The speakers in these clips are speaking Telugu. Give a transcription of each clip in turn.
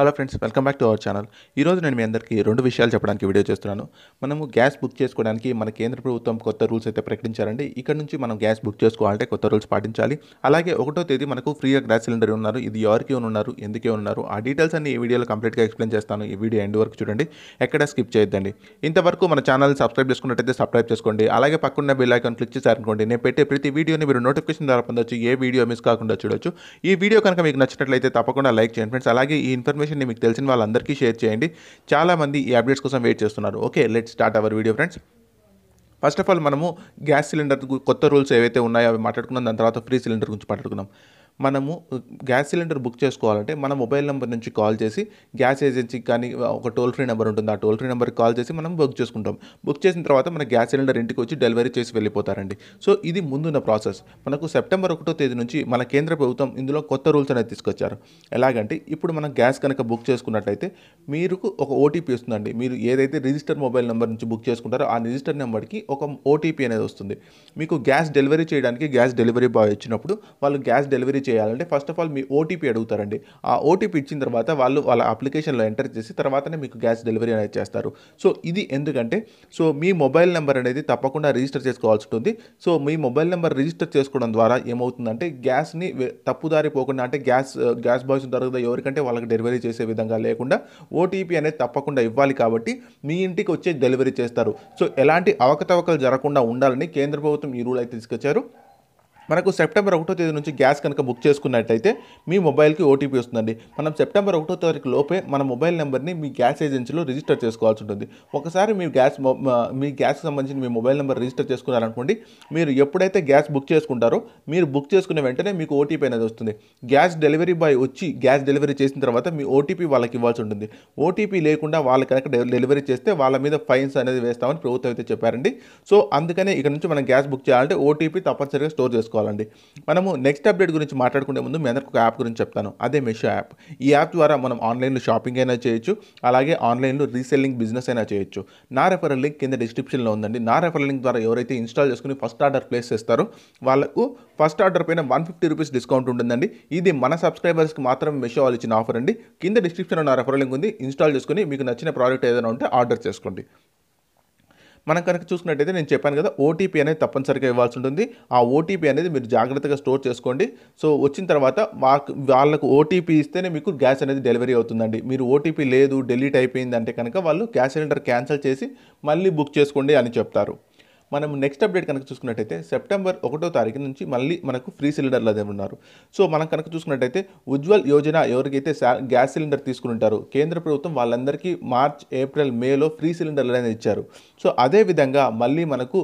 hello friends welcome back to our channel ఈరోజు నేను మీ అందరికీ రెండు విషయాలు చెప్పడానికి వీడియో చేస్తున్నాను మనము గ్యాస్ బుక్ చేసుకోవడానికి మన కేంద్ర ప్రభుత్వం కొత్త రూల్స్ అయితే ప్రకటించారండి ఇక్కడ నుంచి మనం గ్యాస్ బుక్ చేసుకోవాలంటే కొత్త రూల్స్ పాటించాలి అలాగే ఒకటో తేదీ మనకు ఫ్రీగా గ్యాస్ సిలిండర్ ఉన్నారు ఇది ఎవరికి ఉన్నారు ఎందుకే ఉన్నారు ఆ డీటెయిల్స్ అన్ని ఈ వీడియోలో కంప్లీట్గా ఎక్స్ప్లెయిన్ చేస్తాను ఈ వీడియో ఎండ్ వరకు చూడండి ఎక్కడ స్కిప్ చేయొద్దండి ఇంతవరకు మన ఛానల్ సబ్స్క్రైబ్ చేసుకున్నట్టయితే సబ్స్క్రైబ్ చేసుకోండి అలాగే పక్కన బిల్ ఐకాన్ క్లిక్ చేశారనుకోండి నేను పెట్టే ప్రతి వీడియోని మీరు నోటిఫికేషన్ ద్వారా పొందొచ్చు ఏ వీడియో మిస్ కాకుండా చూడొచ్చు ఈ వీడియో కనుక మీకు నచ్చినట్లయితే తప్పకుండా లైక్ చేయండి ఫ్రెండ్స్ అలాగే ఈ ఇన్ఫర్మేషన్ ఇన్ఫర్మేషన్ని మీకు తెలిసిన వాళ్ళందరికీ షేర్ చేయండి చాలామంది ఈ అప్డేట్స్ కోసం వెయిట్ చేస్తున్నారు okay let start our video friends first of all మనము గ్యాస్ సిలిండర్ కొత్త రూల్స్ ఏవైతే ఉన్నాయో అవి మాట్లాడుకున్నాం దాని తర్వాత ఫ్రీ సిలిండర్ గురించి మాట్లాడుకున్నాం మనము గ్యాస్ సిలిండర్ బుక్ చేసుకోవాలంటే మన మొబైల్ నెంబర్ నుంచి కాల్ చేసి గ్యాస్ ఏజెన్సీకి కానీ ఒక టోల్ ఫ్రీ నెంబర్ ఉంటుంది ఆ టోల్ ఫ్రీ నెంబర్కి కాల్ చేసి మనం బుక్ చేసుకుంటాం బుక్ చేసిన తర్వాత మన గ్యాస్ సిలిండర్ ఇంటికి వచ్చి డెలివరీ చేసి వెళ్ళిపోతారండి సో ఇది ముందున్న ప్రాసెస్ మనకు సెప్టెంబర్ ఒకటో తేదీ నుంచి మన కేంద్ర ప్రభుత్వం ఇందులో కొత్త రూల్స్ అనేది తీసుకొచ్చారు ఎలాగంటే ఇప్పుడు మనం గ్యాస్ కనుక బుక్ చేసుకున్నట్లయితే మీరు ఒక ఓటీపీ వస్తుందండి మీరు ఏదైతే రిజిస్టర్ మొబైల్ నెంబర్ నుంచి బుక్ చేసుకుంటారో ఆ రిజిస్టర్ నెంబర్కి ఒక ఓటీపీ అనేది వస్తుంది మీకు గ్యాస్ డెలివరీ చేయడానికి గ్యాస్ డెలివరీ బాయ్ వచ్చినప్పుడు వాళ్ళు గ్యాస్ డెలివరీ చేయాలంటే ఫస్ట్ ఆఫ్ ఆల్ మీ ఓటీపీ అడుగుతారండి ఆ ఓటీపీ ఇచ్చిన తర్వాత వాళ్ళు వాళ్ళ అప్లికేషన్లో ఎంటర్ చేసి తర్వాతనే మీకు గ్యాస్ డెలివరీ అనేది చేస్తారు సో ఇది ఎందుకంటే సో మీ మొబైల్ నెంబర్ అనేది తప్పకుండా రిజిస్టర్ చేసుకోవాల్సి ఉంటుంది సో మీ మొబైల్ నెంబర్ రిజిస్టర్ చేసుకోవడం ద్వారా ఏమవుతుందంటే గ్యాస్ని తప్పుదారి పోకుండా అంటే గ్యాస్ గ్యాస్ బాయ్స్ ఉంటారు కదా ఎవరికంటే వాళ్ళకి డెలివరీ చేసే విధంగా లేకుండా ఓటీపీ అనేది తప్పకుండా ఇవ్వాలి కాబట్టి మీ ఇంటికి వచ్చే డెలివరీ చేస్తారు సో ఎలాంటి అవకతవకలు జరగకుండా ఉండాలని కేంద్ర ప్రభుత్వం ఈ రూల్ అయితే తీసుకొచ్చారు మనకు సెప్టెంబర్ ఒకటో తేదీ నుంచి గ్యాస్ కనుక బుక్ చేసుకున్నట్టయితే మీ మొబైల్కి ఓటీపీ వస్తుందండి మనం సెప్టెంబర్ ఒకటో తారీఖు లోపే మన మొబైల్ నెంబర్ని మీ గ్యాస్ ఏజెన్సీలో రిజిస్టర్ చేసుకోవాల్సి ఉంటుంది ఒకసారి మీ గ్యాస్ మీ గ్యాస్కి సంబంధించిన మీ మొబైల్ నెంబర్ రిజిస్టర్ చేసుకున్నారనుకోండి మీరు ఎప్పుడైతే గ్యాస్ బుక్ చేసుకుంటారో మీరు బుక్ చేసుకున్న వెంటనే మీకు ఓటీపీ అనేది వస్తుంది గ్యాస్ డెలివరీ బాయ్ వచ్చి గ్యాస్ డెలివరీ చేసిన తర్వాత మీ ఓటీపీ వాళ్ళకి ఇవ్వాల్సి ఉంటుంది ఓటీపీ లేకుండా వాళ్ళు కనుక డెలివరీ చేస్తే వాళ్ళ మీద ఫైన్స్ అనేది వేస్తామని ప్రభుత్వం అయితే చెప్పారండి సో అందుకనే ఇక్కడ నుంచి మనం గ్యాస్ బుక్ చేయాలంటే ఓటీపీ తప్పనిసరిగా స్టోర్ చేసుకోవాలి చేసుకోవాలండి మనము నెక్స్ట్ అప్డేట్ గురించి మాట్లాడుకునే ముందు మీ అందరికి ఒక యాప్ గురించి చెప్తాను అదే మెషో యాప్ ఈ యాప్ ద్వారా మనం ఆన్లైన్లో షాపింగ్ అయినా చేయొచ్చు అలాగే ఆన్లైన్లో రీసెల్లింగ్ బిజినెస్ అయినా చేయొచ్చు నా రెఫరల్ లింక్ కింద డిస్క్రిప్షన్లో ఉందండి నా రెఫరల్ లింక్ ద్వారా ఎవరైతే ఇన్స్టాల్ చేసుకుని ఫస్ట్ ఆర్డర్ ప్లేస్ చేస్తారో వాళ్ళకు ఫస్ట్ ఆర్డర్ పైన వన్ ఫిఫ్టీ రూపీస్ డిస్కౌంట్ ఉంటుందండి ఇది మన సబ్స్క్రైబర్స్కి మాత్రం మెషో వాళ్ళు ఇచ్చిన ఆఫర్ అండి కింద డిస్క్రిప్షన్లో నా రెఫరల్ లింక్ ఉంది ఇన్స్టాల్ చేసుకుని మీకు నచ్చిన ప్రోడక్ట్ ఏదైనా ఉంటే ఆర్డర్ చేసుకోండి మనం కనుక చూసుకున్నట్టయితే నేను చెప్పాను కదా ఓటీపీ అనేది తప్పనిసరిగా ఇవ్వాల్సి ఉంటుంది ఆ ఓటీపీ అనేది మీరు జాగ్రత్తగా స్టోర్ చేసుకోండి సో వచ్చిన తర్వాత వాళ్ళకు ఓటీపీ ఇస్తేనే మీకు గ్యాస్ అనేది డెలివరీ అవుతుందండి మీరు ఓటీపీ లేదు డెలీట్ అంటే కనుక వాళ్ళు గ్యాస్ సిలిండర్ క్యాన్సిల్ చేసి మళ్ళీ బుక్ చేసుకోండి అని చెప్తారు మనం నెక్స్ట్ అప్డేట్ కనుక చూసుకున్నట్టయితే సెప్టెంబర్ ఒకటో తారీఖు నుంచి మళ్ళీ మనకు ఫ్రీ సిలిండర్లు అదే ఉన్నారు సో మనం కనుక చూసుకున్నట్టయితే ఉజ్వల్ యోజన ఎవరికైతే గ్యాస్ సిలిండర్ ఉంటారు కేంద్ర ప్రభుత్వం వాళ్ళందరికీ మార్చ్ ఏప్రిల్ మేలో ఫ్రీ సిలిండర్లు అనేది ఇచ్చారు సో అదేవిధంగా మళ్ళీ మనకు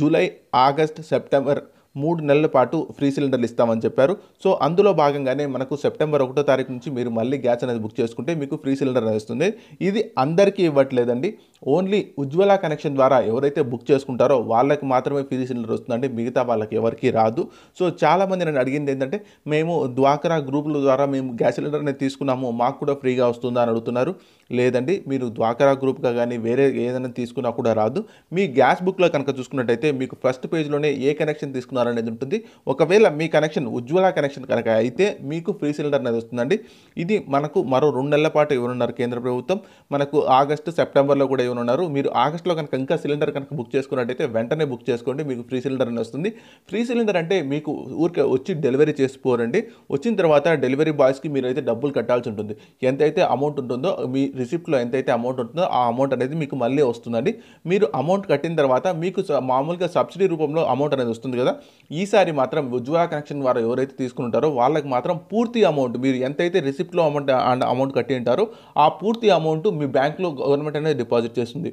జూలై ఆగస్ట్ సెప్టెంబర్ మూడు నెలల పాటు ఫ్రీ సిలిండర్లు ఇస్తామని చెప్పారు సో అందులో భాగంగానే మనకు సెప్టెంబర్ ఒకటో తారీఖు నుంచి మీరు మళ్ళీ గ్యాస్ అనేది బుక్ చేసుకుంటే మీకు ఫ్రీ సిలిండర్ అనేది వస్తుంది ఇది అందరికీ ఇవ్వట్లేదండి ఓన్లీ ఉజ్వల కనెక్షన్ ద్వారా ఎవరైతే బుక్ చేసుకుంటారో వాళ్ళకి మాత్రమే ఫ్రీ సిలిండర్ వస్తుందండి మిగతా వాళ్ళకి ఎవరికి రాదు సో చాలామంది నన్ను అడిగింది ఏంటంటే మేము ద్వాకరా గ్రూపుల ద్వారా మేము గ్యాస్ సిలిండర్ అనేది తీసుకున్నాము మాకు కూడా ఫ్రీగా వస్తుందా అని అడుగుతున్నారు లేదండి మీరు ద్వాకరా గ్రూప్గా కానీ వేరే ఏదైనా తీసుకున్నా కూడా రాదు మీ గ్యాస్ బుక్లో కనుక చూసుకున్నట్టయితే మీకు ఫస్ట్ పేజ్లోనే ఏ కనెక్షన్ తీసుకున్నారు పొందుతున్నారు అనేది ఉంటుంది ఒకవేళ మీ కనెక్షన్ ఉజ్వల కనెక్షన్ కనుక అయితే మీకు ఫ్రీ సిలిండర్ అనేది వస్తుందండి ఇది మనకు మరో రెండు నెలల పాటు ఇవ్వనున్నారు కేంద్ర ప్రభుత్వం మనకు ఆగస్టు సెప్టెంబర్లో కూడా ఇవ్వనున్నారు మీరు ఆగస్టులో కనుక ఇంకా సిలిండర్ కనుక బుక్ చేసుకున్నట్టయితే వెంటనే బుక్ చేసుకోండి మీకు ఫ్రీ సిలిండర్ అనేది వస్తుంది ఫ్రీ సిలిండర్ అంటే మీకు ఊరికే వచ్చి డెలివరీ చేసిపోరండి వచ్చిన తర్వాత డెలివరీ బాయ్స్కి మీరైతే డబ్బులు కట్టాల్సి ఉంటుంది ఎంతైతే అమౌంట్ ఉంటుందో మీ రిసిప్ట్లో ఎంతైతే అమౌంట్ ఉంటుందో ఆ అమౌంట్ అనేది మీకు మళ్ళీ వస్తుందండి మీరు అమౌంట్ కట్టిన తర్వాత మీకు మామూలుగా సబ్సిడీ రూపంలో అమౌంట్ అనేది వస్తుంది కదా ఈసారి మాత్రం ఉజ్వల కనెక్షన్ వారు ఎవరైతే తీసుకుంటారో వాళ్ళకి మాత్రం పూర్తి అమౌంట్ మీరు ఎంతైతే రిసిప్ట్లో అమౌంట్ అమౌంట్ కట్టి ఉంటారో ఆ పూర్తి అమౌంట్ మీ బ్యాంక్లో గవర్నమెంట్ అనేది డిపాజిట్ చేస్తుంది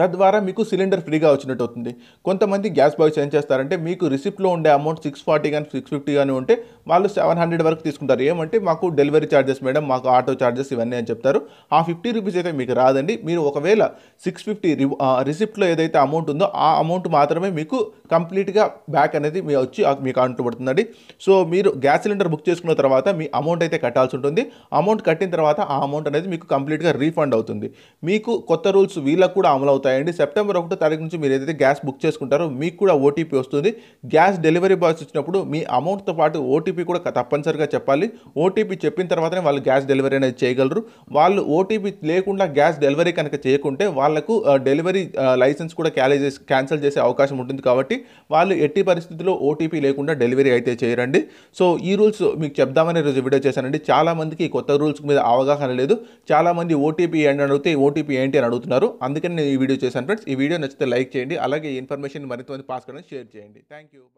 తద్వారా మీకు సిలిండర్ ఫ్రీగా వచ్చినట్టు అవుతుంది కొంతమంది గ్యాస్ బాయ్స్ ఏం చేస్తారంటే మీకు రిసిప్ట్లో ఉండే అమౌంట్ సిక్స్ ఫార్టీ కానీ సిక్స్ ఫిఫ్టీ కానీ ఉంటే వాళ్ళు సెవెన్ హండ్రెడ్ వరకు తీసుకుంటారు ఏమంటే మాకు డెలివరీ ఛార్జెస్ మేడం మాకు ఆటో ఛార్జెస్ ఇవన్నీ అని చెప్తారు ఆ ఫిఫ్టీ రూపీస్ అయితే మీకు రాదండి మీరు ఒకవేళ సిక్స్ ఫిఫ్టీ రి రిసిప్ట్లో ఏదైతే అమౌంట్ ఉందో ఆ అమౌంట్ మాత్రమే మీకు కంప్లీట్గా బ్యాక్ అనేది మీ వచ్చి మీకు అకౌంట్ పడుతుందండి సో మీరు గ్యాస్ సిలిండర్ బుక్ చేసుకున్న తర్వాత మీ అమౌంట్ అయితే కట్టాల్సి ఉంటుంది అమౌంట్ కట్టిన తర్వాత ఆ అమౌంట్ అనేది మీకు కంప్లీట్గా రీఫండ్ అవుతుంది మీకు కొత్త రూల్స్ వీళ్ళకు కూడా అమలు అవుతాయండి సెప్టెంబర్ ఒకటో తారీఖు నుంచి మీరు ఏదైతే గ్యాస్ బుక్ చేసుకుంటారో మీకు కూడా ఓటీపీ వస్తుంది గ్యాస్ డెలివరీ బాయ్స్ వచ్చినప్పుడు మీ అమౌంట్తో పాటు ఓటీపీ కూడా తప్పనిసరిగా చెప్పాలి ఓటీపీ చెప్పిన తర్వాతనే వాళ్ళు గ్యాస్ డెలివరీ అనేది చేయగలరు వాళ్ళు ఓటీపీ లేకుండా గ్యాస్ డెలివరీ కనుక చేయకుంటే వాళ్లకు డెలివరీ లైసెన్స్ కూడా క్యాలే చేసి క్యాన్సిల్ చేసే అవకాశం ఉంటుంది కాబట్టి వాళ్ళు ఎట్టి పరిస్థితుల్లో ఓటీపీ లేకుండా డెలివరీ అయితే చేయరండి సో ఈ రూల్స్ మీకు చెప్దామని రోజు వీడియో చేశానండి చాలామందికి కొత్త రూల్స్ మీద అవగాహన లేదు చాలామంది ఓటీపీ ఏంటి అడిగితే ఓటీపీ ఏంటి అని అడుగుతున్నారు అందుకని నేను ఈ వీడియో వీడియో చేశాను ఫ్రెండ్స్ ఈ వీడియో నచ్చితే లైక్ చేయండి అలాగే ఇన్ఫర్మేషన్ మంది పాస్ కావడానికి షేర్ చేయండి థ్యాంక్ యూ